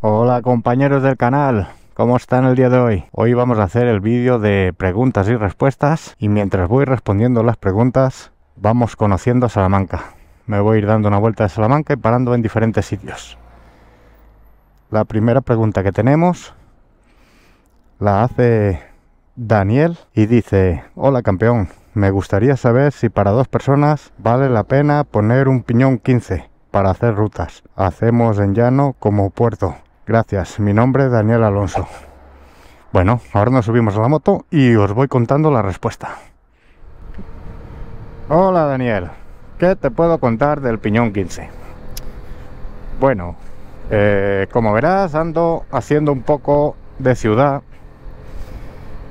Hola compañeros del canal, ¿Cómo están el día de hoy? Hoy vamos a hacer el vídeo de preguntas y respuestas y mientras voy respondiendo las preguntas vamos conociendo a Salamanca. Me voy a ir dando una vuelta de Salamanca y parando en diferentes sitios. La primera pregunta que tenemos la hace Daniel y dice, hola campeón, me gustaría saber si para dos personas vale la pena poner un piñón 15 para hacer rutas. Hacemos en llano como puerto Gracias, mi nombre es Daniel Alonso. Bueno, ahora nos subimos a la moto y os voy contando la respuesta. Hola Daniel, ¿qué te puedo contar del piñón 15? Bueno, eh, como verás ando haciendo un poco de ciudad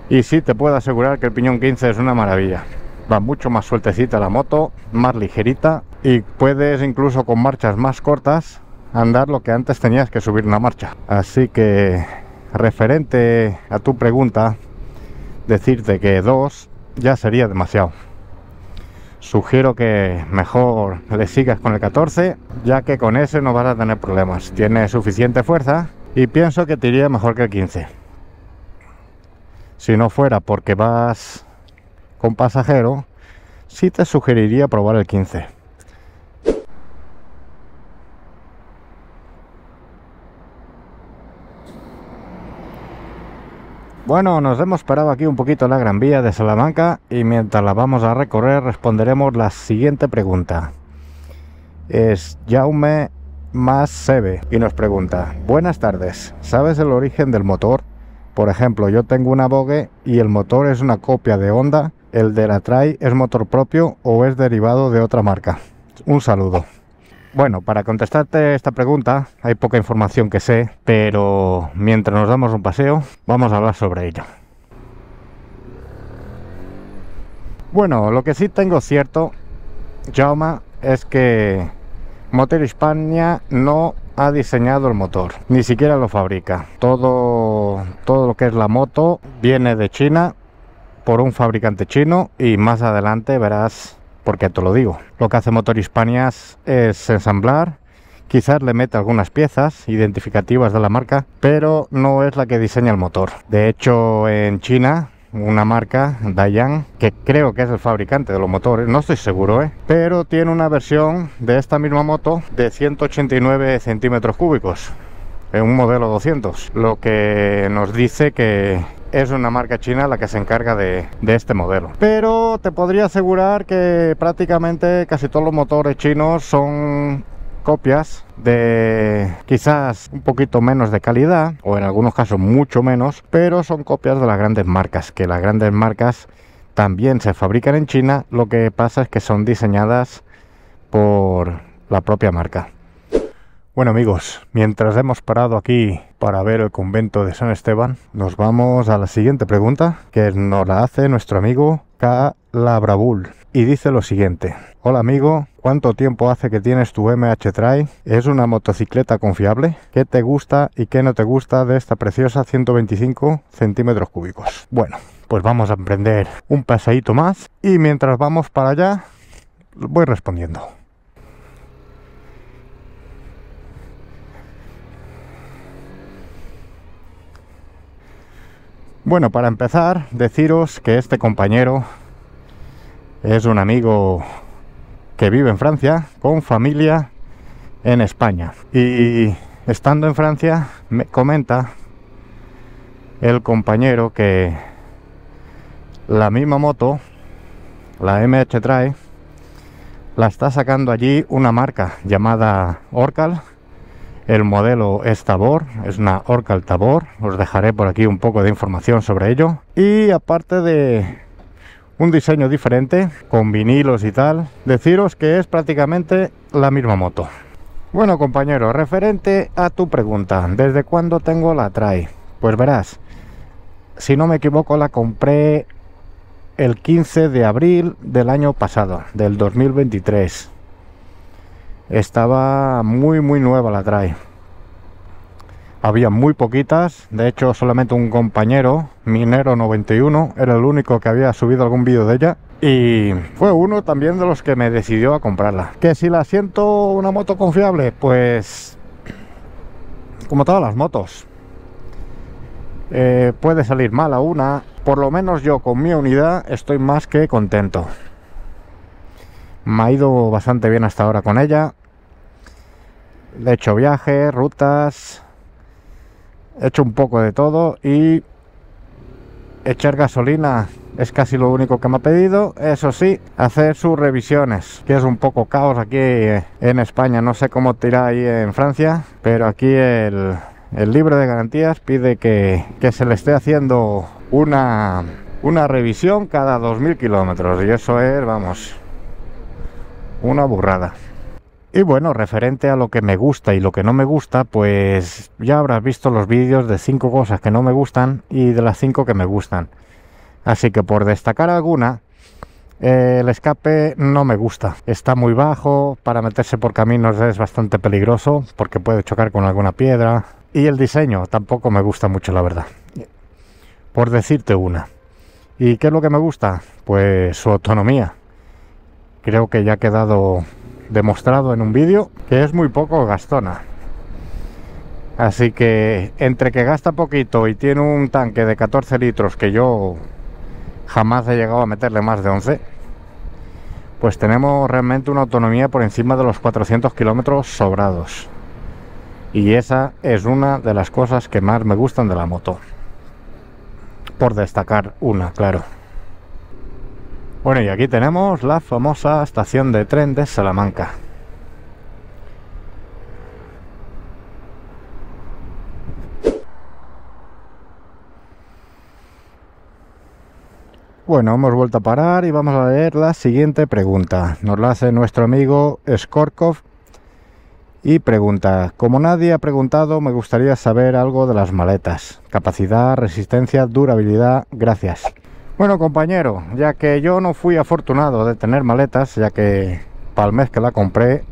y sí te puedo asegurar que el piñón 15 es una maravilla. Va mucho más sueltecita la moto, más ligerita y puedes incluso con marchas más cortas andar lo que antes tenías que subir una marcha. Así que referente a tu pregunta, decirte que 2 ya sería demasiado. Sugiero que mejor le sigas con el 14, ya que con ese no vas a tener problemas. Tiene suficiente fuerza y pienso que te iría mejor que el 15. Si no fuera porque vas con pasajero, sí te sugeriría probar el 15 Bueno, nos hemos parado aquí un poquito en la Gran Vía de Salamanca y mientras la vamos a recorrer responderemos la siguiente pregunta. Es Jaume más Sebe y nos pregunta, buenas tardes, ¿sabes el origen del motor? Por ejemplo, yo tengo una Vogue y el motor es una copia de Honda, ¿el de la Trai es motor propio o es derivado de otra marca? Un saludo. Bueno, para contestarte esta pregunta, hay poca información que sé, pero mientras nos damos un paseo, vamos a hablar sobre ello. Bueno, lo que sí tengo cierto, Jauma, es que Motor Hispania no ha diseñado el motor, ni siquiera lo fabrica. Todo, todo lo que es la moto viene de China por un fabricante chino y más adelante verás porque te lo digo. Lo que hace Motor Hispanias es ensamblar, quizás le mete algunas piezas identificativas de la marca, pero no es la que diseña el motor. De hecho, en China, una marca, Dayan, que creo que es el fabricante de los motores, no estoy seguro, ¿eh? pero tiene una versión de esta misma moto de 189 centímetros cúbicos, en un modelo 200, lo que nos dice que es una marca china la que se encarga de, este modelo. Pero te podría asegurar que prácticamente casi todos los motores chinos son copias de quizás un poquito menos de calidad o en algunos casos mucho menos, pero son copias de las grandes marcas, que las grandes marcas también se fabrican en China, lo que pasa es que son diseñadas por la propia marca. Bueno amigos, mientras hemos parado aquí para ver el convento de San Esteban, nos vamos a la siguiente pregunta que nos la hace nuestro amigo Labrabul y dice lo siguiente. Hola amigo, ¿cuánto tiempo hace que tienes tu MH 3 ¿Es una motocicleta confiable? ¿Qué te gusta y qué no te gusta de esta preciosa 125 centímetros cúbicos? Bueno, pues vamos a emprender un pasadito más y mientras vamos para allá voy respondiendo. Bueno, para empezar, deciros que este compañero es un amigo que vive en Francia con familia en España. Y estando en Francia, me comenta el compañero que la misma moto, la MH Trae, la está sacando allí una marca llamada Orcal el modelo es Tabor, es una Orca Tabor. Os dejaré por aquí un poco de información sobre ello. Y aparte de un diseño diferente, con vinilos y tal, deciros que es prácticamente la misma moto. Bueno compañero, referente a tu pregunta, ¿desde cuándo tengo la trae? Pues verás, si no me equivoco la compré el 15 de abril del año pasado, del 2023 estaba muy muy nueva la trae había muy poquitas de hecho solamente un compañero minero 91 era el único que había subido algún vídeo de ella y fue uno también de los que me decidió a comprarla que si la siento una moto confiable pues como todas las motos eh, puede salir a una por lo menos yo con mi unidad estoy más que contento me ha ido bastante bien hasta ahora con ella. He hecho viajes, rutas, he hecho un poco de todo y echar gasolina es casi lo único que me ha pedido. Eso sí, hacer sus revisiones, que es un poco caos aquí en España. No sé cómo tira ahí en Francia, pero aquí el, el libro de garantías pide que, que, se le esté haciendo una, una revisión cada 2.000 kilómetros. Y eso es, vamos, una burrada. Y bueno, referente a lo que me gusta y lo que no me gusta, pues ya habrás visto los vídeos de cinco cosas que no me gustan y de las cinco que me gustan. Así que por destacar alguna, eh, el escape no me gusta. Está muy bajo, para meterse por caminos es bastante peligroso porque puede chocar con alguna piedra. Y el diseño tampoco me gusta mucho, la verdad. Por decirte una. ¿Y qué es lo que me gusta? Pues su autonomía creo que ya ha quedado demostrado en un vídeo que es muy poco gastona. Así que entre que gasta poquito y tiene un tanque de 14 litros que yo jamás he llegado a meterle más de 11, pues tenemos realmente una autonomía por encima de los 400 kilómetros sobrados. Y esa es una de las cosas que más me gustan de la moto. Por destacar una, claro. Bueno, y aquí tenemos la famosa estación de tren de Salamanca. Bueno, hemos vuelto a parar y vamos a leer la siguiente pregunta. Nos la hace nuestro amigo Skorkov y pregunta, como nadie ha preguntado, me gustaría saber algo de las maletas. Capacidad, resistencia, durabilidad, gracias. Bueno compañero, ya que yo no fui afortunado de tener maletas, ya que para el mes que la compré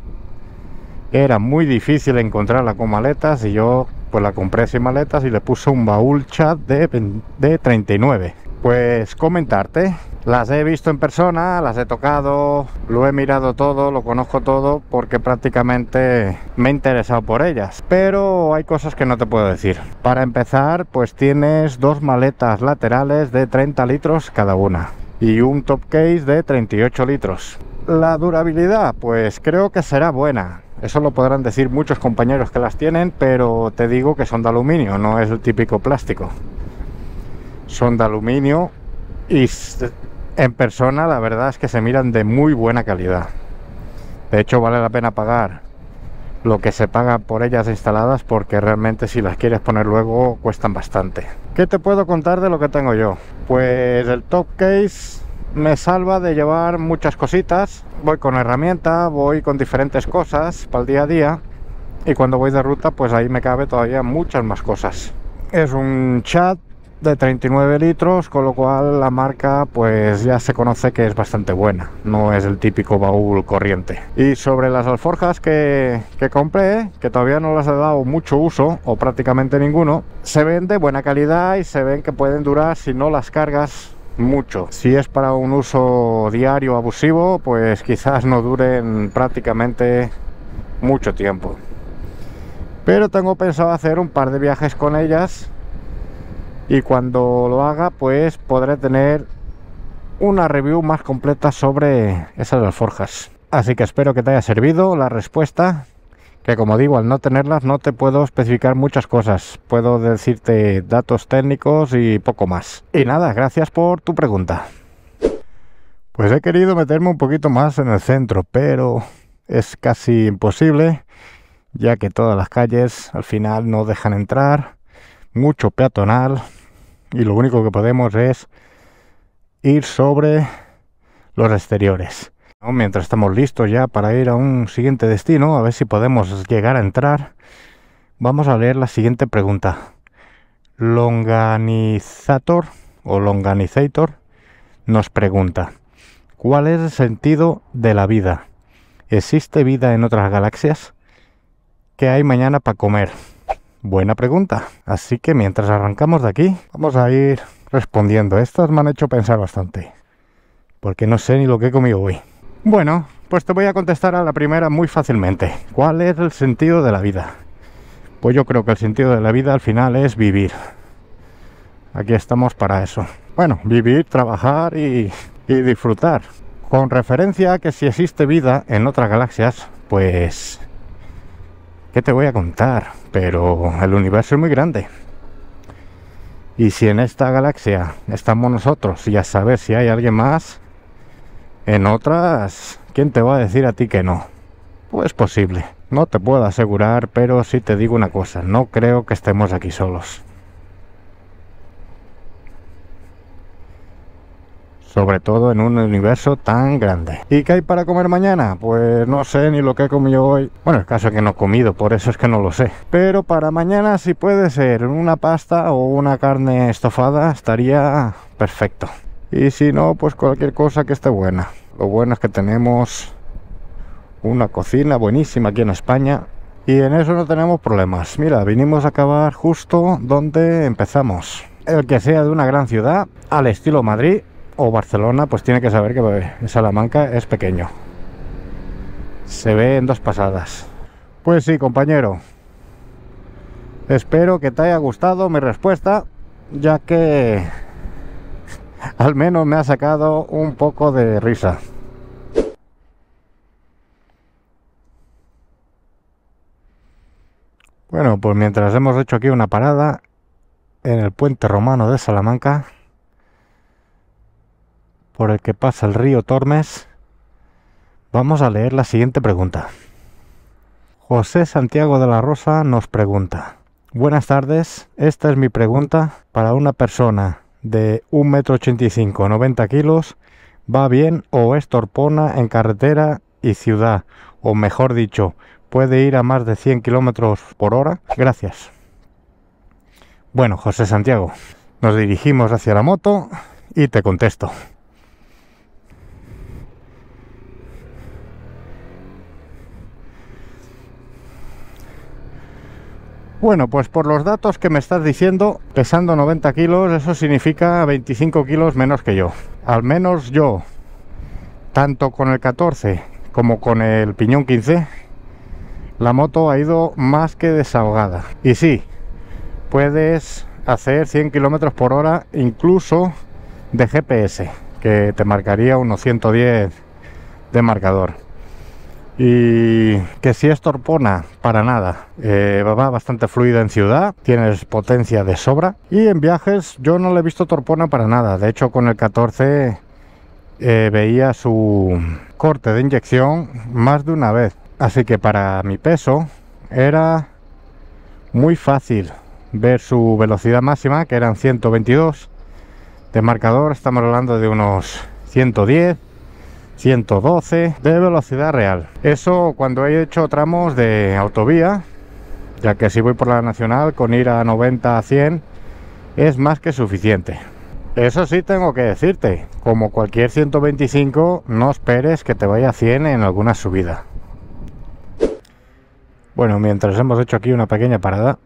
era muy difícil encontrarla con maletas y yo pues la compré sin maletas y le puse un baúl chat de, 39. Pues comentarte las he visto en persona, las he tocado, lo he mirado todo, lo conozco todo porque prácticamente me he interesado por ellas. Pero hay cosas que no te puedo decir. Para empezar, pues tienes dos maletas laterales de 30 litros cada una y un top case de 38 litros. La durabilidad, pues creo que será buena. Eso lo podrán decir muchos compañeros que las tienen, pero te digo que son de aluminio, no es el típico plástico. Son de aluminio y en persona la verdad es que se miran de muy buena calidad. De hecho vale la pena pagar lo que se paga por ellas instaladas porque realmente si las quieres poner luego cuestan bastante. ¿Qué te puedo contar de lo que tengo yo? Pues el top case me salva de llevar muchas cositas. Voy con herramienta, voy con diferentes cosas para el día a día y cuando voy de ruta pues ahí me cabe todavía muchas más cosas. Es un chat de 39 litros, con lo cual la marca pues ya se conoce que es bastante buena, no es el típico baúl corriente. Y sobre las alforjas que, que compré, que todavía no las he dado mucho uso o prácticamente ninguno, se ven de buena calidad y se ven que pueden durar si no las cargas mucho. Si es para un uso diario abusivo, pues quizás no duren prácticamente mucho tiempo. Pero tengo pensado hacer un par de viajes con ellas y cuando lo haga pues podré tener una review más completa sobre esas alforjas. Así que espero que te haya servido la respuesta, que como digo, al no tenerlas no te puedo especificar muchas cosas, puedo decirte datos técnicos y poco más. Y nada, gracias por tu pregunta. Pues he querido meterme un poquito más en el centro, pero es casi imposible, ya que todas las calles al final no dejan entrar, mucho peatonal, y lo único que podemos es ir sobre los exteriores. Mientras estamos listos ya para ir a un siguiente destino, a ver si podemos llegar a entrar, vamos a leer la siguiente pregunta. Longanizator o Longanizator nos pregunta, ¿cuál es el sentido de la vida? ¿Existe vida en otras galaxias? ¿Qué hay mañana para comer? Buena pregunta. Así que mientras arrancamos de aquí, vamos a ir respondiendo. Estas me han hecho pensar bastante. Porque no sé ni lo que he comido hoy. Bueno, pues te voy a contestar a la primera muy fácilmente. ¿Cuál es el sentido de la vida? Pues yo creo que el sentido de la vida al final es vivir. Aquí estamos para eso. Bueno, vivir, trabajar y, y disfrutar. Con referencia a que si existe vida en otras galaxias, pues... ¿Qué te voy a contar? pero el universo es muy grande. Y si en esta galaxia estamos nosotros y a saber si hay alguien más, en otras, ¿quién te va a decir a ti que no? Pues posible. No te puedo asegurar, pero sí te digo una cosa, no creo que estemos aquí solos. sobre todo en un universo tan grande. ¿Y qué hay para comer mañana? Pues no sé ni lo que he comido hoy. Bueno, el caso es que no he comido, por eso es que no lo sé. Pero para mañana, si puede ser una pasta o una carne estofada, estaría perfecto. Y si no, pues cualquier cosa que esté buena. Lo bueno es que tenemos una cocina buenísima aquí en España y en eso no tenemos problemas. Mira, vinimos a acabar justo donde empezamos. El que sea de una gran ciudad, al estilo Madrid, o Barcelona, pues tiene que saber que Salamanca es pequeño. Se ve en dos pasadas. Pues sí, compañero. Espero que te haya gustado mi respuesta, ya que al menos me ha sacado un poco de risa. Bueno, pues mientras hemos hecho aquí una parada en el puente romano de Salamanca, por el que pasa el río Tormes, vamos a leer la siguiente pregunta. José Santiago de la Rosa nos pregunta, buenas tardes, esta es mi pregunta para una persona de 1,85m, 90 kilos, va bien o es torpona en carretera y ciudad, o mejor dicho, puede ir a más de 100 kilómetros por hora. Gracias. Bueno, José Santiago, nos dirigimos hacia la moto y te contesto. Bueno, pues por los datos que me estás diciendo, pesando 90 kilos, eso significa 25 kilos menos que yo. Al menos yo, tanto con el 14 como con el piñón 15, la moto ha ido más que desahogada. Y sí, puedes hacer 100 kilómetros por hora incluso de GPS, que te marcaría unos 110 de marcador y que si es torpona, para nada. Eh, va bastante fluida en ciudad, tienes potencia de sobra y en viajes yo no le he visto torpona para nada. De hecho con el 14 eh, veía su corte de inyección más de una vez. Así que para mi peso era muy fácil ver su velocidad máxima, que eran 122 de marcador, estamos hablando de unos 110 112 de velocidad real. Eso cuando hay hecho tramos de autovía, ya que si voy por la nacional con ir a 90 a 100 es más que suficiente. Eso sí tengo que decirte, como cualquier 125 no esperes que te vaya a 100 en alguna subida. Bueno, mientras hemos hecho aquí una pequeña parada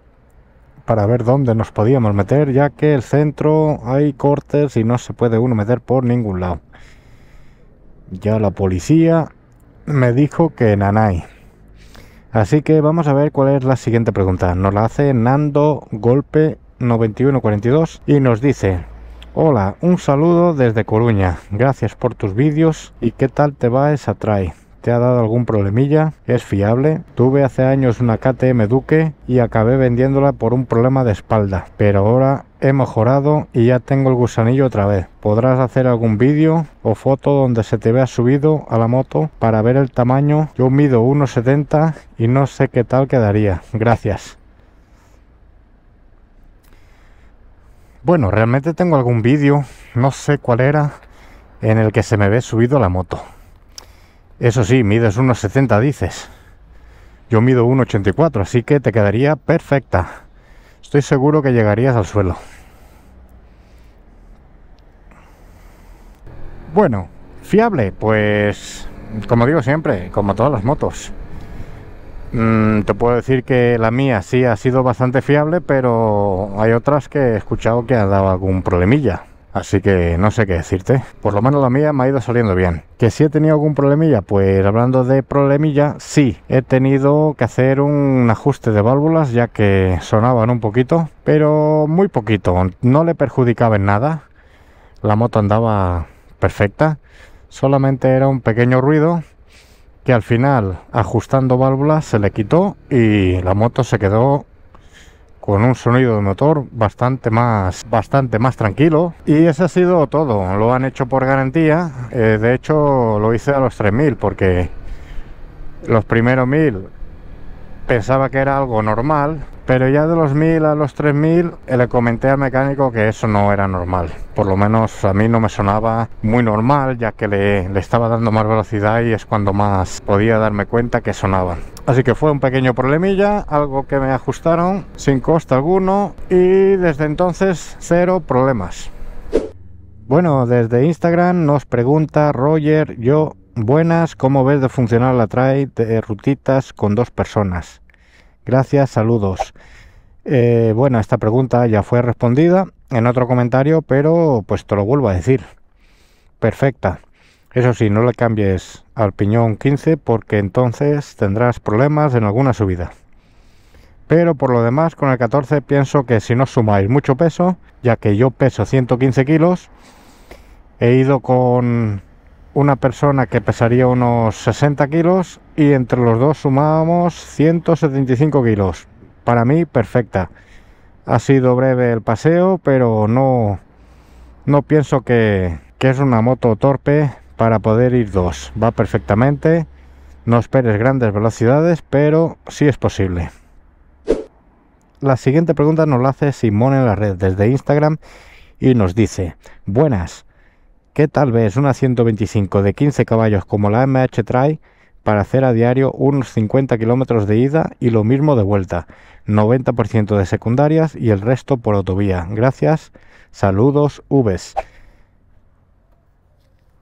para ver dónde nos podíamos meter, ya que el centro hay cortes y no se puede uno meter por ningún lado. Ya la policía me dijo que Nanay. Así que vamos a ver cuál es la siguiente pregunta. Nos la hace Nando Golpe 9142 y nos dice, hola, un saludo desde Coruña, gracias por tus vídeos y qué tal te va esa trae. ¿Te ha dado algún problemilla? ¿Es fiable? Tuve hace años una KTM Duque y acabé vendiéndola por un problema de espalda, pero ahora he mejorado y ya tengo el gusanillo otra vez. Podrás hacer algún vídeo o foto donde se te vea subido a la moto para ver el tamaño. Yo mido 1,70 y no sé qué tal quedaría. Gracias. Bueno, realmente tengo algún vídeo, no sé cuál era, en el que se me ve subido a la moto. Eso sí, mides 1,70 dices. Yo mido 1,84, así que te quedaría perfecta. Estoy seguro que llegarías al suelo. Bueno, fiable, pues como digo siempre, como todas las motos. Mm, te puedo decir que la mía sí ha sido bastante fiable, pero hay otras que he escuchado que han dado algún problemilla. Así que no sé qué decirte. Por lo menos la mía me ha ido saliendo bien. ¿Que si he tenido algún problemilla? Pues hablando de problemilla, sí. He tenido que hacer un ajuste de válvulas ya que sonaban un poquito, pero muy poquito. No le perjudicaba en nada. La moto andaba perfecta. Solamente era un pequeño ruido que al final ajustando válvulas se le quitó y la moto se quedó con un sonido de motor bastante más bastante más tranquilo y ese ha sido todo lo han hecho por garantía eh, de hecho lo hice a los 3000 porque los primeros 1000 pensaba que era algo normal, pero ya de los 1000 a los 3000 eh, le comenté al mecánico que eso no era normal. Por lo menos a mí no me sonaba muy normal, ya que le, estaba dando más velocidad y es cuando más podía darme cuenta que sonaba. Así que fue un pequeño problemilla, algo que me ajustaron sin coste alguno y desde entonces cero problemas. Bueno, desde Instagram nos pregunta Roger Yo Buenas, ¿cómo ves de funcionar la trail de rutitas con dos personas? Gracias, saludos. Eh, bueno, esta pregunta ya fue respondida en otro comentario, pero pues te lo vuelvo a decir. Perfecta. Eso sí, no le cambies al piñón 15 porque entonces tendrás problemas en alguna subida. Pero por lo demás, con el 14 pienso que si no sumáis mucho peso, ya que yo peso 115 kilos, he ido con una persona que pesaría unos 60 kilos y entre los dos sumábamos 175 kilos. Para mí, perfecta. Ha sido breve el paseo, pero no, no pienso que, que es una moto torpe para poder ir dos. Va perfectamente, no esperes grandes velocidades, pero sí es posible. La siguiente pregunta nos la hace Simón en la red desde Instagram y nos dice, buenas, que tal vez una 125 de 15 caballos como la MH trae para hacer a diario unos 50 kilómetros de ida y lo mismo de vuelta, 90% de secundarias y el resto por autovía. Gracias, saludos, Uves.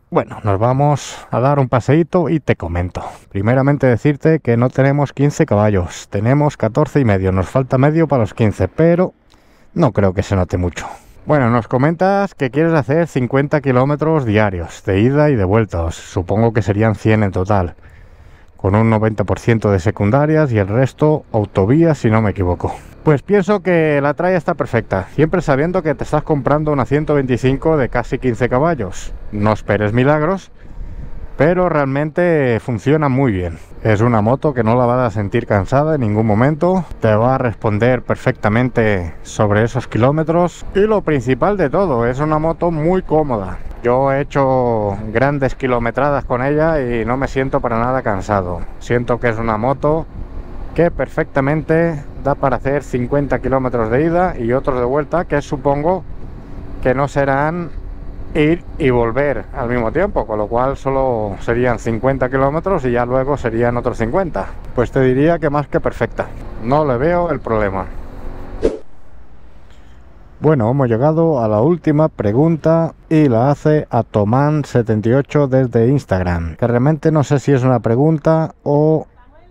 Bueno, nos vamos a dar un paseíto y te comento. Primeramente decirte que no tenemos 15 caballos, tenemos 14 y medio, nos falta medio para los 15, pero no creo que se note mucho. Bueno, nos comentas que quieres hacer 50 kilómetros diarios de ida y de vuelta. Supongo que serían 100 en total, con un 90% de secundarias y el resto autovías, si no me equivoco. Pues pienso que la traya está perfecta, siempre sabiendo que te estás comprando una 125 de casi 15 caballos. No esperes milagros, pero realmente funciona muy bien. Es una moto que no la vas a sentir cansada en ningún momento, te va a responder perfectamente sobre esos kilómetros y lo principal de todo, es una moto muy cómoda. Yo he hecho grandes kilometradas con ella y no me siento para nada cansado. Siento que es una moto que perfectamente da para hacer 50 kilómetros de ida y otros de vuelta, que supongo que no serán ir y volver al mismo tiempo, con lo cual solo serían 50 kilómetros y ya luego serían otros 50. Pues te diría que más que perfecta. No le veo el problema. Bueno, hemos llegado a la última pregunta y la hace a Tomán78 desde Instagram. Que realmente no sé si es una pregunta o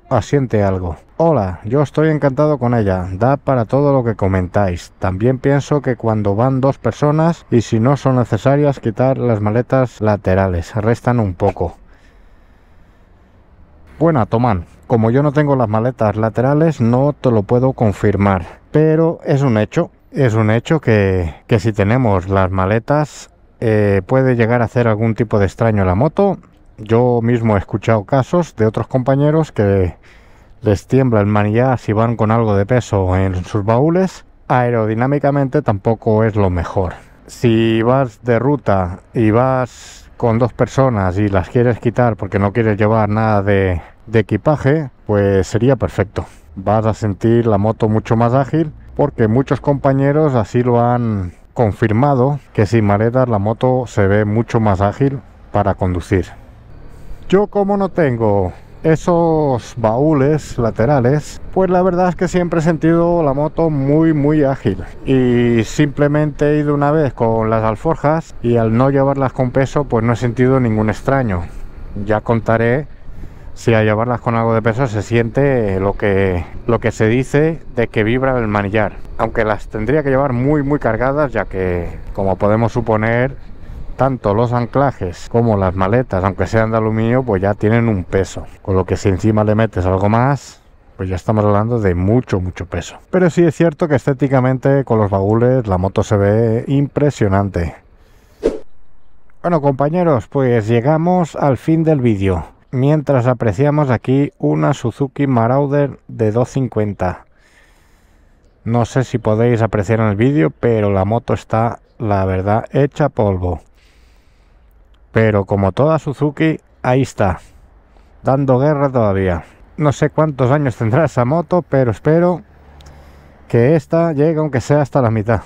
asiente algo. Hola, yo estoy encantado con ella, da para todo lo que comentáis. También pienso que cuando van dos personas y si no son necesarias quitar las maletas laterales, restan un poco. Buena, toman. Como yo no tengo las maletas laterales, no te lo puedo confirmar. Pero es un hecho, es un hecho que, si tenemos las maletas, eh, puede llegar a hacer algún tipo de extraño la moto yo mismo he escuchado casos de otros compañeros que les tiembla el manillar si van con algo de peso en sus baúles. Aerodinámicamente tampoco es lo mejor. Si vas de ruta y vas con dos personas y las quieres quitar porque no quieres llevar nada de, equipaje, pues sería perfecto. Vas a sentir la moto mucho más ágil porque muchos compañeros así lo han confirmado que sin maletas la moto se ve mucho más ágil para conducir. Yo como no tengo esos baúles laterales pues la verdad es que siempre he sentido la moto muy muy ágil y simplemente he ido una vez con las alforjas y al no llevarlas con peso pues no he sentido ningún extraño ya contaré si al llevarlas con algo de peso se siente lo que lo que se dice de que vibra el manillar aunque las tendría que llevar muy muy cargadas ya que como podemos suponer tanto los anclajes como las maletas, aunque sean de aluminio, pues ya tienen un peso. Con lo que si encima le metes algo más, pues ya estamos hablando de mucho, mucho peso. Pero sí es cierto que estéticamente con los baúles la moto se ve impresionante. Bueno compañeros, pues llegamos al fin del vídeo. Mientras apreciamos aquí una Suzuki Marauder de 250. No sé si podéis apreciar en el vídeo, pero la moto está, la verdad, hecha polvo. Pero como toda Suzuki, ahí está, dando guerra todavía. No sé cuántos años tendrá esa moto, pero espero que esta llegue aunque sea hasta la mitad.